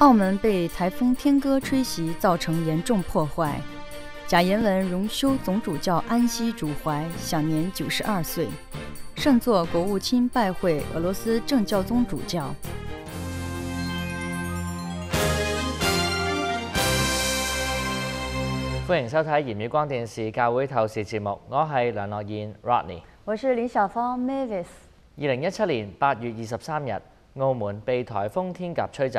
澳门被台风天鸽吹袭，造成严重破坏。贾延文荣休总主教安西主怀享年九十二岁。圣座国务卿拜会俄罗斯正教宗主教。欢迎收睇严宇光电视教会透视节目，我系梁乐燕 （Rodney），我是李小芳 （Mavis）。二零一七年八月二十三日，澳门被台风天鸽吹袭。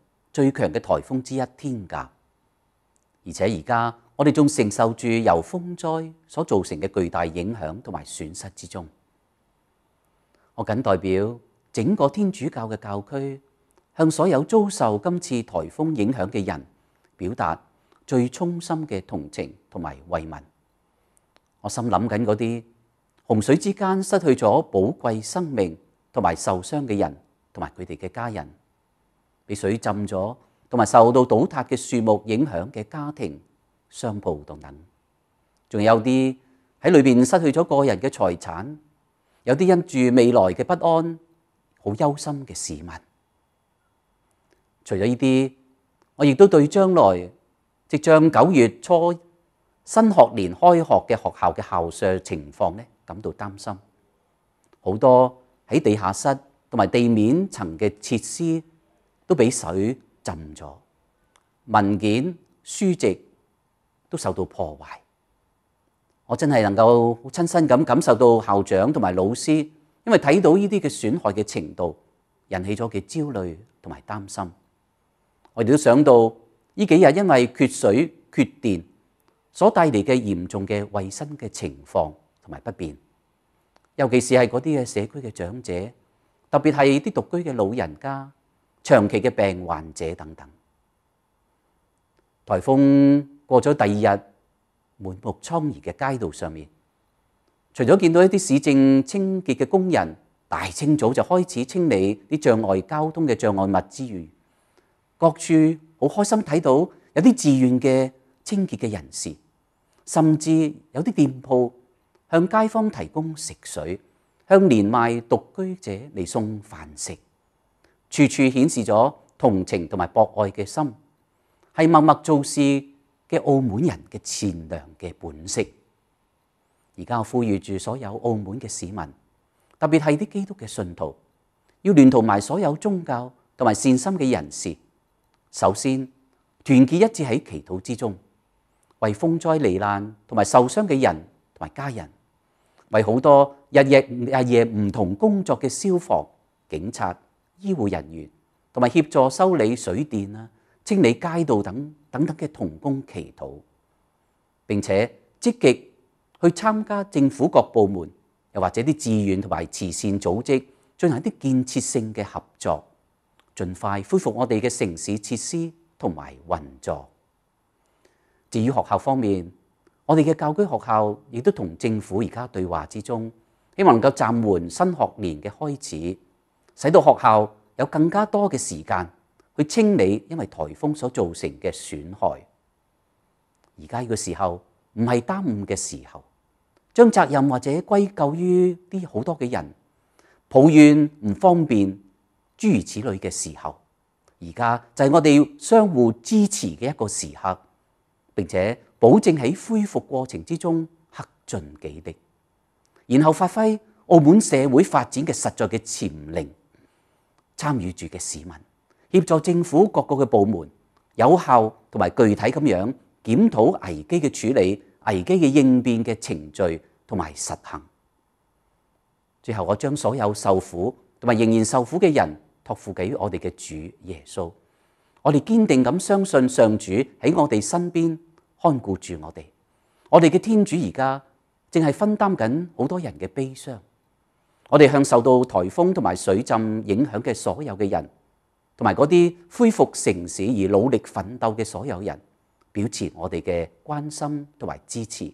最強嘅颱風之一，天價，而且而家我哋仲承受住由風災所造成嘅巨大影響同埋損失之中。我僅代表整個天主教嘅教區，向所有遭受今次颱風影響嘅人，表達最衷心嘅同情同埋慰問。我心諗緊嗰啲洪水之間失去咗寶貴生命同埋受傷嘅人，同埋佢哋嘅家人。被水浸咗，同埋受到倒塌嘅树木影响嘅家庭、商铺等等，仲有啲喺里边失去咗个人嘅财产，有啲因住未来嘅不安，好忧心嘅市民。除咗呢啲，我亦都对将来，即将九月初新学年开学嘅学校嘅校舍情况咧感到担心。好多喺地下室同埋地面层嘅设施。都俾水浸咗，文件書籍都受到破壞。我真係能夠親身咁感受到校長同埋老師，因為睇到呢啲嘅損害嘅程度，引起咗嘅焦慮同埋擔心。我哋都想到呢幾日因為缺水缺電所帶嚟嘅嚴重嘅卫生嘅情況同埋不便，尤其是係嗰啲嘅社區嘅長者，特別係啲獨居嘅老人家。长期嘅病患者等等，台风过咗第二日，满目疮痍嘅街道上面，除咗见到一啲市政清洁嘅工人大清早就开始清理啲障碍交通嘅障碍物之余，各处好开心睇到有啲自愿嘅清洁嘅人士，甚至有啲店铺向街坊提供食水，向年迈独居者嚟送饭食。处处显示咗同情同埋博爱嘅心，系默默做事嘅澳门人嘅善良嘅本色。而家我呼吁住所有澳门嘅市民，特别系啲基督嘅信徒，要联同埋所有宗教同埋善心嘅人士，首先团结一致喺祈祷之中，为风灾罹难同埋受伤嘅人同埋家人，为好多日夜日夜唔同工作嘅消防警察。醫護人員同埋協助修理水電啊、清理街道等等等嘅童工祈禱，並且積極去參加政府各部門，又或者啲志願同埋慈善組織進行一啲建設性嘅合作，盡快恢復我哋嘅城市設施同埋運作。至於學校方面，我哋嘅教區學校亦都同政府而家對話之中，希望能夠暫緩新學年嘅開始。使到學校有更加多嘅時間去清理因為颱風所造成嘅損害。而家呢個時候唔係耽誤嘅時候，將責任或者歸咎於啲好多嘅人抱怨唔方便諸如此類嘅時候，而家就係我哋相互支持嘅一個時刻，並且保證喺恢復過程之中克盡己的，然後發揮澳門社會發展嘅實在嘅潛力。参与住嘅市民协助政府各个嘅部门，有效同埋具体咁样检讨危机嘅处理、危机嘅应变嘅程序同埋实行。最后，我将所有受苦同埋仍然受苦嘅人托付给我哋嘅主耶稣，我哋坚定咁相信上主喺我哋身边看顾住我哋，我哋嘅天主而家正系分担紧好多人嘅悲伤。我哋向受到台风同埋水浸影響嘅所有嘅人，同埋嗰啲恢復城市而努力奮鬥嘅所有人，表示我哋嘅關心同埋支持。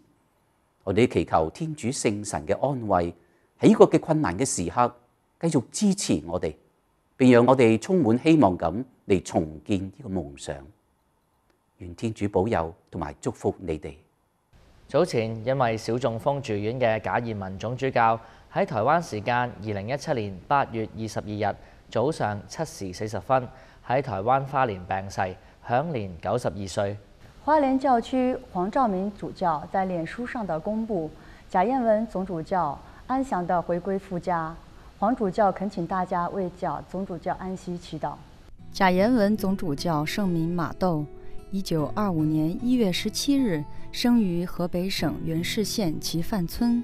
我哋祈求天主聖神嘅安慰，喺呢個嘅困難嘅時刻，繼續支持我哋，並讓我哋充滿希望咁嚟重建呢個夢想。願天主保佑同埋祝福你哋。早前因為小中風住院嘅假二文總主教。喺台灣時間二零一七年八月二十二日早上七時四十分，喺台灣花蓮病逝，享年九十二歲。花蓮教區黃兆明主教在臉書上的公布：，贾延文總主教安祥的回歸夫家。黃主教肯請大家為教總主教安息祈祷。贾延文總主教聖名馬豆，一九二五年一月十七日生于河北省元氏縣齊范村。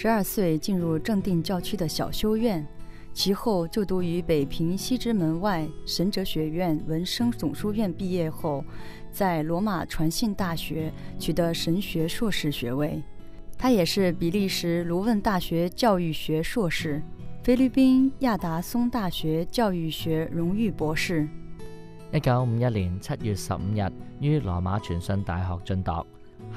十二岁进入正定教区的小修院，其后就读于北平西直门外神哲学院文生总书院，毕业后，在罗马传信大学取得神学硕士学位。他也是比利时卢汶大学教育学硕士，菲律宾亚达松大学教育学荣誉博士。一九五一年七月十五日于罗马传信大学进读。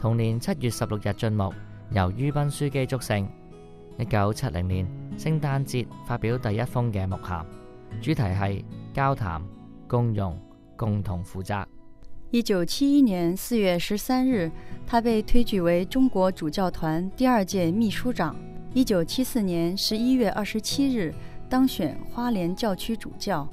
同年七月十六日进幕，由于斌书记祝圣。一九七零年圣诞节发表第一封嘅木函，主题系交谈、共用、共同负责。一九七一年四月十三日，他被推举为中国主教团第二届秘书长。一九七四年十一月二十七日当选花莲教区主教。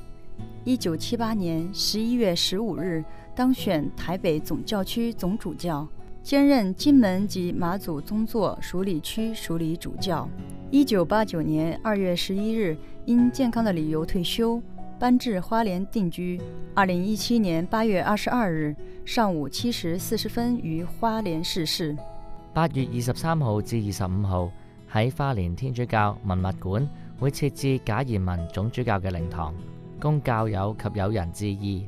一九七八年十一月十五日当选台北总教区总主教。兼任金门及马祖宗座署理区署理主教。一九八九年二月十一日，因健康的理由退休，搬至花莲定居。二零一七年八月二十二日上午七时四十分于花莲逝世。八月二十三号至二十五号，喺花莲天主教文物馆会设置贾贤文总主教嘅灵堂，供教友及友人致意。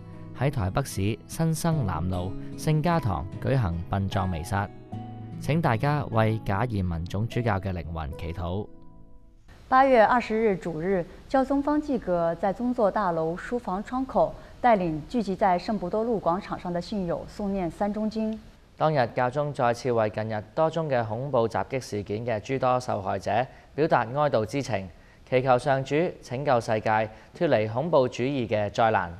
喺台北市新生南路聖家堂舉行殡葬弥撒，請大家為假言民总主教嘅靈魂祈禱。八月二十日主日，教宗方濟各在宗座大楼書房窗口，帶領聚集在聖伯多路廣場上的信友，诵念三中经。當日教宗再次為近日多宗嘅恐怖襲擊事件嘅諸多受害者，表達哀悼之情，祈求上主拯救世界，脱離恐怖主義嘅災難。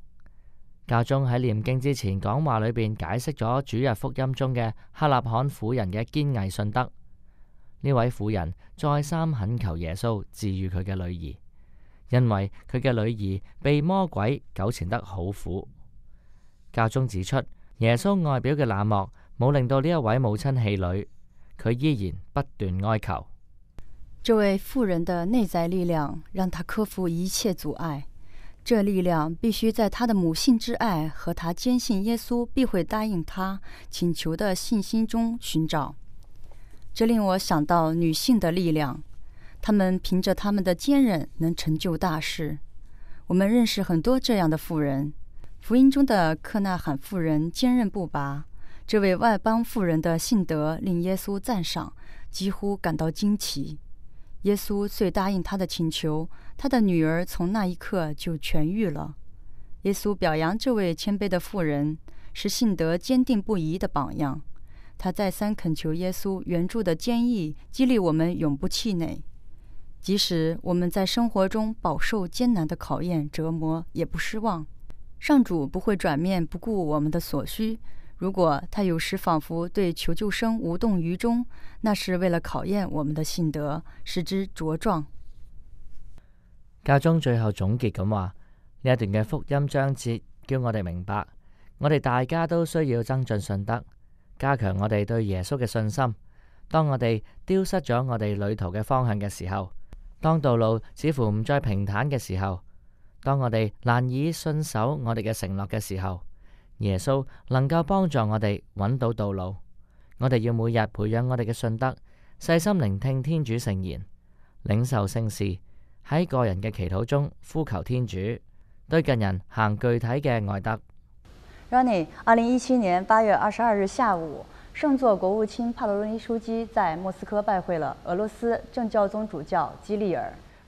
教宗喺念经之前讲话里边解释咗主日福音中嘅克纳罕妇人嘅坚毅信德。呢位妇人再三恳求耶稣治愈佢嘅女儿，因为佢嘅女儿被魔鬼纠缠得好苦。教宗指出，耶稣外表嘅冷漠冇令到呢一位母亲气馁，佢依然不断哀求。这位妇人的内在力量，让她克服一切阻碍。这力量必须在他的母性之爱和他坚信耶稣必会答应他请求的信心中寻找。这令我想到女性的力量，她们凭着她们的坚韧能成就大事。我们认识很多这样的妇人。福音中的克纳罕妇人坚韧不拔，这位外邦妇人的性德令耶稣赞赏，几乎感到惊奇。耶稣遂答应他的请求，他的女儿从那一刻就痊愈了。耶稣表扬这位谦卑的妇人，是信德坚定不移的榜样。他再三恳求耶稣援助的坚毅，激励我们永不气馁，即使我们在生活中饱受艰难的考验折磨，也不失望。上主不会转面不顾我们的所需。如果他有时仿佛对求救声无动于衷，那是为了考验我们的信德，使之茁壮。教宗最后总结咁话：呢一段嘅福音章节，叫我哋明白，我哋大家都需要增进信德，加强我哋对耶稣嘅信心。当我哋丢失咗我哋旅途嘅方向嘅时候，当道路似乎唔再平坦嘅时候，当我哋难以信守我哋嘅承诺嘅时候。耶稣能够帮助我哋揾到道路，我哋要每日培养我哋嘅信德，细心聆听天主圣言，领受圣事，喺个人嘅祈祷中呼求天主，对近人行具体嘅爱德。Rony，n 二零一七年八月二十二日下午，圣座国务卿帕罗诺尼书机在莫斯科拜会了俄罗斯正教宗主教基利尔。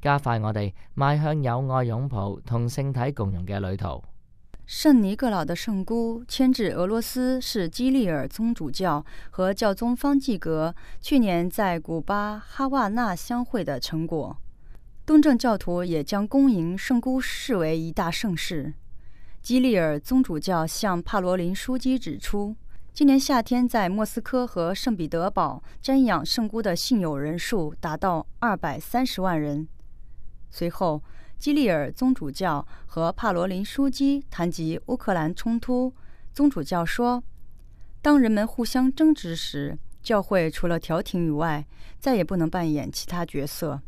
加快我哋迈向友爱拥抱同圣体共融嘅旅途。圣尼各老的圣姑迁至俄罗斯是基利尔宗主教和教宗方济格去年在古巴哈瓦那相会的成果。东正教徒也将恭迎圣姑视为一大盛事。基利尔宗主教向帕罗林书记指出，今年夏天在莫斯科和圣彼得堡瞻仰圣姑的信友人数达到二百三十万人。随后，基利尔宗主教和帕罗林书记谈及乌克兰冲突。宗主教说：“当人们互相争执时，教会除了调停以外，再也不能扮演其他角色。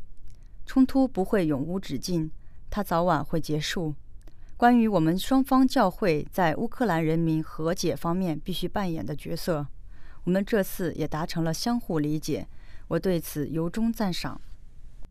冲突不会永无止境，它早晚会结束。关于我们双方教会在乌克兰人民和解方面必须扮演的角色，我们这次也达成了相互理解，我对此由衷赞赏。”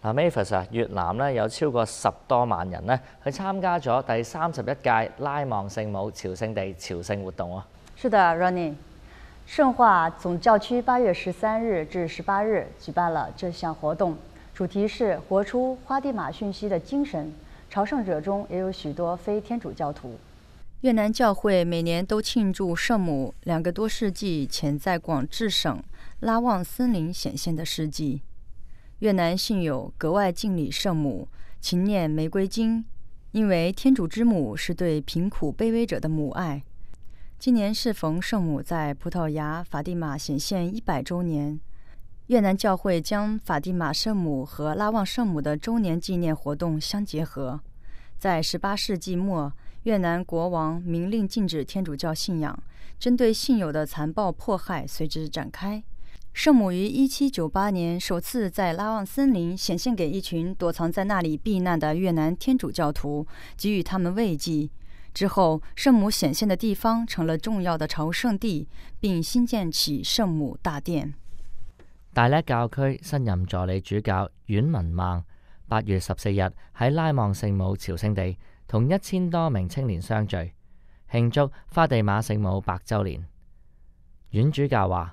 嗱，Mavis 啊，越南咧有超過十多萬人咧去參加咗第三十一屆拉望聖母朝聖地朝聖活動喎。是的 r o n n i e 聖化總教區八月十三日至十八日舉辦了這項活動，主題是活出花地馬訊息的精神。朝聖者中也有許多非天主教徒。越南教會每年都慶祝聖母兩個多世紀前在廣治省拉望森林显现的事迹。越南信友格外敬礼圣母，勤念玫瑰经，因为天主之母是对贫苦卑微者的母爱。今年适逢圣母在葡萄牙法蒂玛显现一百周年，越南教会将法蒂玛圣母和拉旺圣母的周年纪念活动相结合。在十八世纪末，越南国王明令禁止天主教信仰，针对信友的残暴迫害随之展开。圣母于一七九八年首次在拉旺森林显现给一群躲藏在那里避难的越南天主教徒，给予他们慰藉。之后，圣母显现的地方成了重要的朝圣地，并新建起圣母大殿。大叻教区新任助理主教阮文孟八月十四日喺拉望圣母朝圣地，同一千多名青年相聚，庆祝花地玛圣母百周年。阮主教话。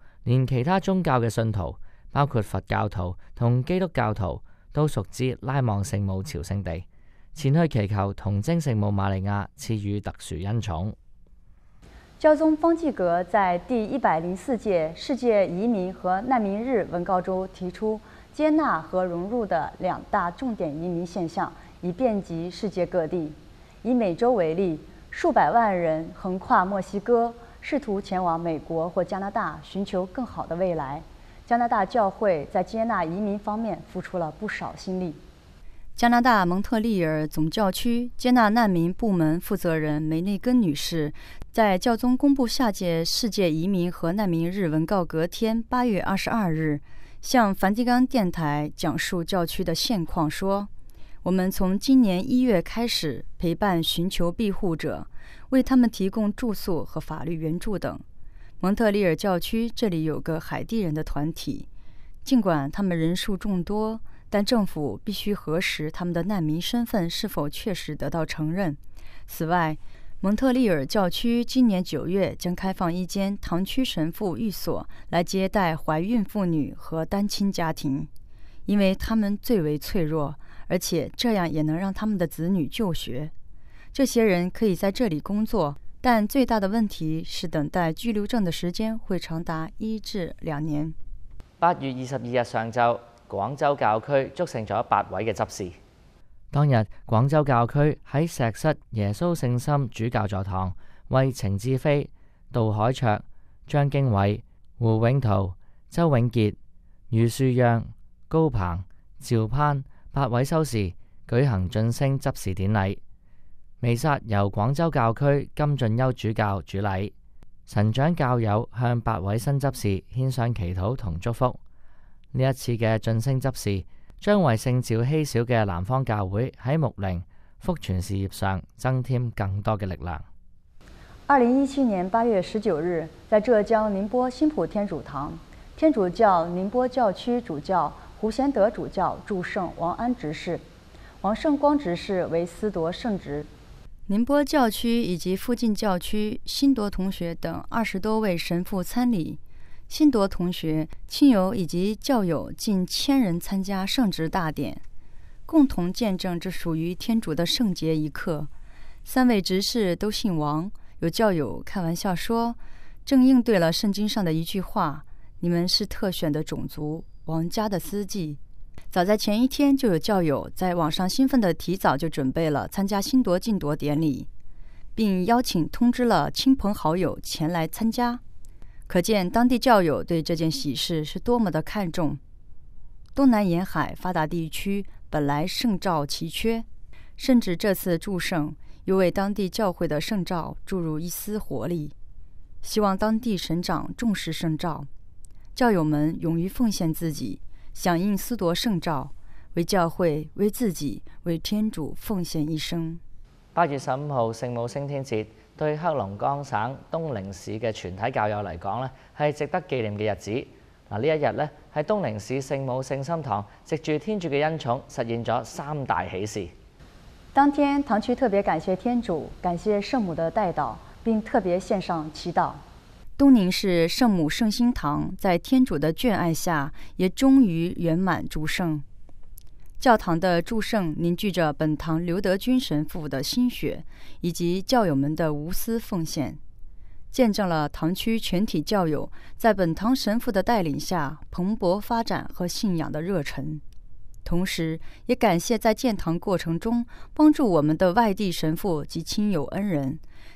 连其他宗教嘅信徒，包括佛教徒同基督教徒，都熟知拉望圣母朝圣地，前去祈求童贞圣母玛利亚赐予特殊恩宠。教宗方济格在第一百零四届世界移民和难民日文告中提出，接纳和融入的两大重点移民现象，已遍及世界各地。以美洲为例，数百万人横跨墨西哥。试图前往美国或加拿大寻求更好的未来。加拿大教会在接纳移民方面付出了不少心力。加拿大蒙特利尔总教区接纳难民部门负责人梅内根女士，在教宗公布下届世界移民和难民日文告隔天，8月22日，向梵蒂冈电台讲述教区的现况说。我们从今年一月开始陪伴寻求庇护者，为他们提供住宿和法律援助等。蒙特利尔教区这里有个海地人的团体，尽管他们人数众多，但政府必须核实他们的难民身份是否确实得到承认。此外，蒙特利尔教区今年九月将开放一间堂区神父寓所来接待怀孕妇女和单亲家庭，因为他们最为脆弱。而且这样也能让他们的子女就学。这些人可以在这里工作，但最大的问题是等待居留证的时间会长达一至两年。八月二十二日上昼，广州教区祝圣咗八位嘅执事。当日，广州教区喺石室耶稣圣心主教座堂为程志飞、杜海卓、张经纬、胡永涛、周永杰、余树让、高鹏、赵攀。八位修士举行晋升执事典礼，弥撒由广州教区金俊优主教主礼，神长教友向八位新执事献上祈祷同祝福。呢一次嘅晋升执事，将为圣召稀少嘅南方教会喺牧灵、福传事业上增添更多嘅力量。二零一七年八月十九日，在浙江宁波新浦天主堂，天主教宁波教区主教。胡贤德主教祝圣王安执事，王圣光执事为司铎圣职。宁波教区以及附近教区新铎同学等二十多位神父参礼，新铎同学亲友以及教友近千人参加圣职大典，共同见证这属于天主的圣洁一刻。三位执事都姓王，有教友开玩笑说，正应对了圣经上的一句话：“你们是特选的种族。”王家的司祭，早在前一天就有教友在网上兴奋地提早就准备了参加新夺禁夺典礼，并邀请通知了亲朋好友前来参加。可见当地教友对这件喜事是多么的看重。东南沿海发达地区本来圣照奇缺，甚至这次祝圣又为当地教会的圣照注入一丝活力。希望当地省长重视圣照。教友们勇于奉献自己，响应司铎圣召，为教会、为自己、为天主奉献一生。八月十五号圣母升天节，对黑龙江省东宁市嘅全体教友嚟讲，呢系值得纪念嘅日子。嗱，呢一日呢，喺东宁市圣母圣心堂，藉住天主嘅恩宠，实现咗三大喜事。当天，堂区特别感谢天主，感谢圣母的带导，并特别献上祈祷。东宁市圣母圣心堂在天主的眷爱下，也终于圆满祝圣。教堂的祝圣凝聚着本堂刘德军神父的心血，以及教友们的无私奉献，见证了堂区全体教友在本堂神父的带领下蓬勃发展和信仰的热忱。同时，也感谢在建堂过程中帮助我们的外地神父及亲友恩人。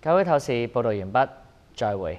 教会透视报道完毕再会